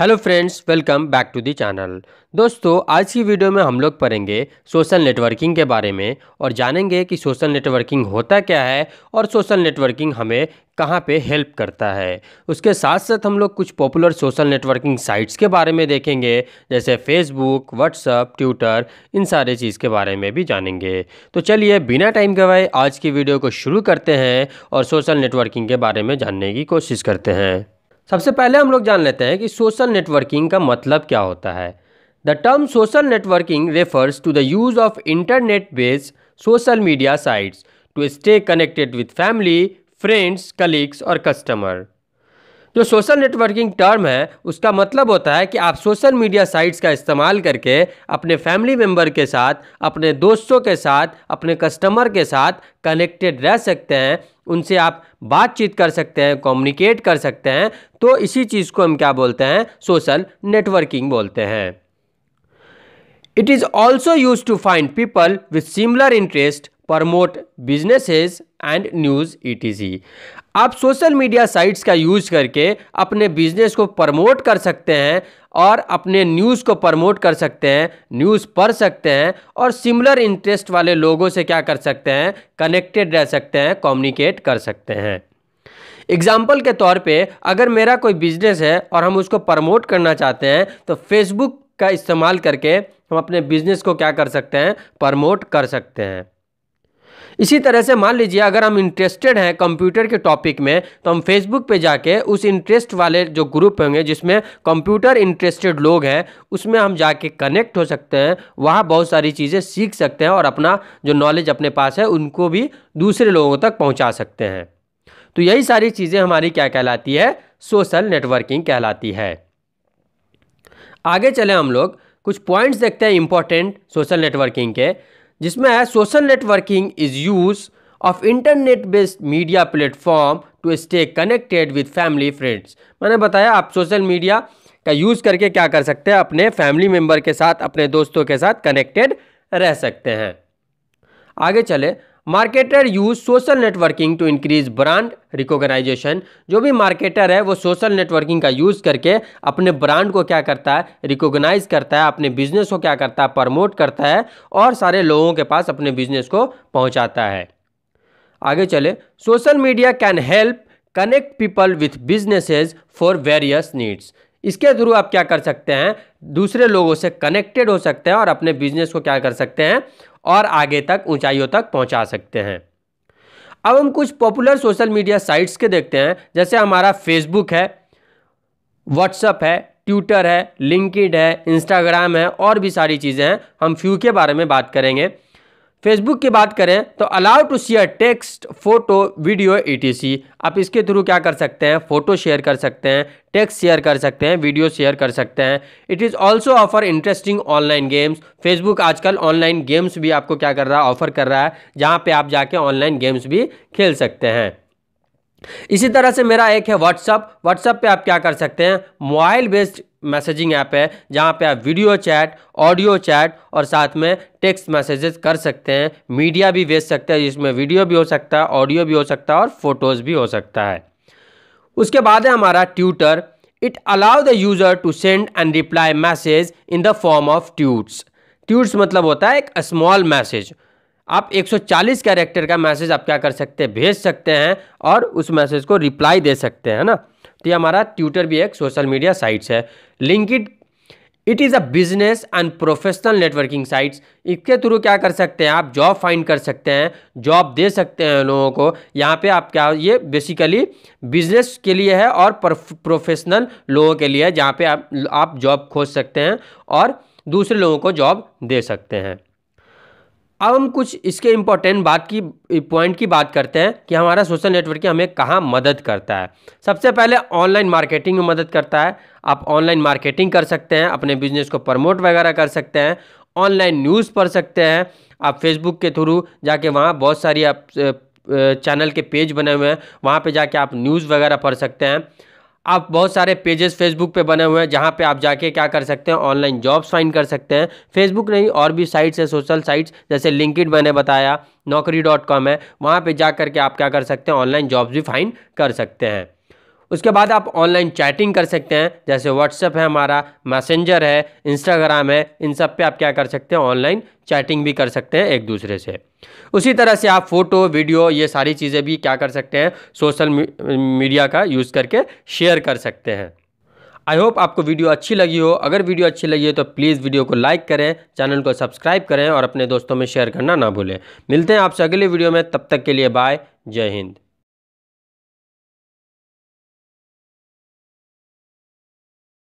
hello friends welcome back to the channel दोस्तों आज की वीडियो में हम लोग पढ़ेंगे सोशल नेटवर्किंग के बारे में और जानेंगे कि सोशल नेटवर्किंग होता क्या है और सोशल नेटवर्किंग हमें कहाँ पे हेल्प करता है उसके साथ साथ हम लोग कुछ पॉपुलर सोशल नेटवर्किंग साइट्स के बारे में देखेंगे जैसे फेसबुक व्हाट्सअप ट्विटर इन सारे चीज़ के बारे में भी जानेंगे तो चलिए बिना टाइम गवाए आज की वीडियो को शुरू करते हैं और सोशल नेटवर्किंग के बारे में जानने की कोशिश करते हैं सबसे पहले हम लोग जान लेते हैं कि सोशल नेटवर्किंग का मतलब क्या होता है the term social networking refers to the use of internet based social media sites to stay connected with family friends colleagues और कस्टमर जो सोशल नेटवर्किंग टर्म है उसका मतलब होता है कि आप सोशल मीडिया साइट्स का इस्तेमाल करके अपने फैमिली मेम्बर के साथ अपने दोस्तों के साथ अपने कस्टमर के साथ कनेक्टेड रह सकते हैं उनसे आप बातचीत कर सकते हैं कम्युनिकेट कर सकते हैं तो इसी चीज़ को हम क्या बोलते हैं सोशल नेटवर्किंग बोलते हैं also use to find people with similar interest similar interest, and news it is ई आप सोशल मीडिया साइट्स का यूज करके अपने बिजनेस को प्रमोट कर सकते हैं और अपने न्यूज़ को प्रमोट कर सकते हैं न्यूज़ पढ़ सकते हैं और सिमिलर इंटरेस्ट वाले लोगों से क्या कर सकते हैं कनेक्टेड रह सकते हैं कम्युनिकेट कर सकते हैं एग्जाम्पल के तौर पे अगर मेरा कोई बिजनेस है और हम उसको प्रमोट करना चाहते हैं तो फेसबुक का इस्तेमाल करके हम अपने बिजनेस को क्या कर सकते हैं प्रमोट कर सकते हैं इसी तरह से मान लीजिए अगर हम इंटरेस्टेड हैं कंप्यूटर के टॉपिक में तो हम फेसबुक पे जाके उस इंटरेस्ट वाले जो ग्रुप होंगे जिसमें कंप्यूटर इंटरेस्टेड लोग हैं उसमें हम जाके कनेक्ट हो सकते हैं वहाँ बहुत सारी चीज़ें सीख सकते हैं और अपना जो नॉलेज अपने पास है उनको भी दूसरे लोगों तक पहुँचा सकते हैं तो यही सारी चीज़ें हमारी क्या कहलाती है सोशल नेटवर्किंग कहलाती है आगे चले हम लोग कुछ पॉइंट्स देखते हैं इंपॉर्टेंट सोशल नेटवर्किंग के जिसमें है social networking is use of internet based media platform to stay connected with family friends मैंने बताया आप सोशल मीडिया का यूज़ करके क्या कर सकते हैं अपने फैमिली मेम्बर के साथ अपने दोस्तों के साथ कनेक्टेड रह सकते हैं आगे चले marketer use social networking to increase brand recognization जो भी मार्केटर है वो सोशल नेटवर्किंग का यूज़ करके अपने ब्रांड को क्या करता है रिकॉग्नाइज करता है अपने बिजनेस को क्या करता है प्रमोट करता है और सारे लोगों के पास अपने बिजनेस को पहुंचाता है आगे चले social media can help connect people with businesses for various needs इसके थ्रू आप क्या कर सकते हैं दूसरे लोगों से कनेक्टेड हो सकते हैं और अपने बिजनेस को क्या कर सकते हैं और आगे तक ऊंचाइयों तक पहुंचा सकते हैं अब हम कुछ पॉपुलर सोशल मीडिया साइट्स के देखते हैं जैसे हमारा फेसबुक है व्हाट्सअप है ट्विटर है लिंकड है इंस्टाग्राम है और भी सारी चीज़ें हैं हम फ्यू के बारे में बात करेंगे फेसबुक की बात करें तो allow to share text photo video ETC आप इसके थ्रू क्या कर सकते हैं फोटो शेयर कर सकते हैं टेक्स्ट शेयर कर सकते हैं वीडियो शेयर कर सकते हैं it is also offer interesting online games Facebook आजकल ऑनलाइन गेम्स भी आपको क्या कर रहा है ऑफर कर रहा है जहाँ पर आप जाके ऑनलाइन गेम्स भी खेल सकते हैं इसी तरह से मेरा एक है व्हाट्सअप व्हाट्सअप पे आप क्या कर सकते हैं मोबाइल बेस्ड मैसेजिंग ऐप है जहाँ पे आप वीडियो चैट ऑडियो चैट और साथ में टेक्स्ट मैसेजेस कर सकते हैं मीडिया भी भेज सकते हैं जिसमें वीडियो भी हो सकता है ऑडियो भी हो सकता है और फोटोज़ भी हो सकता है उसके बाद है हमारा Twitter it allow the user to send and reply message in the form of tweets tweets मतलब होता है एक स्मॉल मैसेज आप 140 कैरेक्टर का मैसेज आप क्या कर सकते हैं भेज सकते हैं और उस मैसेज को रिप्लाई दे सकते हैं ना तो ये हमारा ट्विटर भी एक सोशल मीडिया साइट्स है LinkedIn it is a business and professional networking sites इसके थ्रू क्या कर सकते हैं आप जॉब फाइंड कर सकते हैं जॉब दे सकते हैं लोगों को यहाँ पे आप क्या ये बेसिकली बिजनेस के लिए है और प्रोफेशनल लोगों के लिए है जहाँ पे आप आप जॉब खोज सकते हैं और दूसरे लोगों को जॉब दे सकते हैं अब हम कुछ इसके इम्पोर्टेंट बात की पॉइंट की बात करते हैं कि हमारा सोशल नेटवर्क हमें कहाँ मदद करता है सबसे पहले ऑनलाइन मार्केटिंग में मदद करता है आप ऑनलाइन मार्केटिंग कर सकते हैं अपने बिजनेस को प्रमोट वगैरह कर सकते हैं ऑनलाइन न्यूज़ पढ़ सकते हैं आप फेसबुक के थ्रू जाके वहाँ बहुत सारी आप चैनल के पेज बने हुए हैं वहाँ पर जाके आप न्यूज़ वगैरह पढ़ सकते हैं आप बहुत सारे पेजेस फेसबुक पे बने हुए हैं जहाँ पे आप जाके क्या कर सकते हैं ऑनलाइन जॉब्स फाइंड कर सकते हैं फेसबुक नहीं और भी साइट्स है सोशल साइट्स जैसे लिंकड मैंने बताया नौकरी डॉट कॉम है वहाँ पर जा करके आप क्या कर सकते हैं ऑनलाइन जॉब्स भी फाइंड कर सकते हैं उसके बाद आप ऑनलाइन चैटिंग कर सकते हैं जैसे व्हाट्सएप है हमारा मैसेंजर है इंस्टाग्राम है इन सब पे आप क्या कर सकते हैं ऑनलाइन चैटिंग भी कर सकते हैं एक दूसरे से उसी तरह से आप फ़ोटो वीडियो ये सारी चीज़ें भी क्या कर सकते हैं सोशल मीडिया का यूज़ करके शेयर कर सकते हैं आई होप आपको वीडियो अच्छी लगी हो अगर वीडियो अच्छी लगी हो तो प्लीज़ वीडियो को लाइक करें चैनल को सब्सक्राइब करें और अपने दोस्तों में शेयर करना ना भूलें मिलते हैं आपसे अगले वीडियो में तब तक के लिए बाय जय हिंद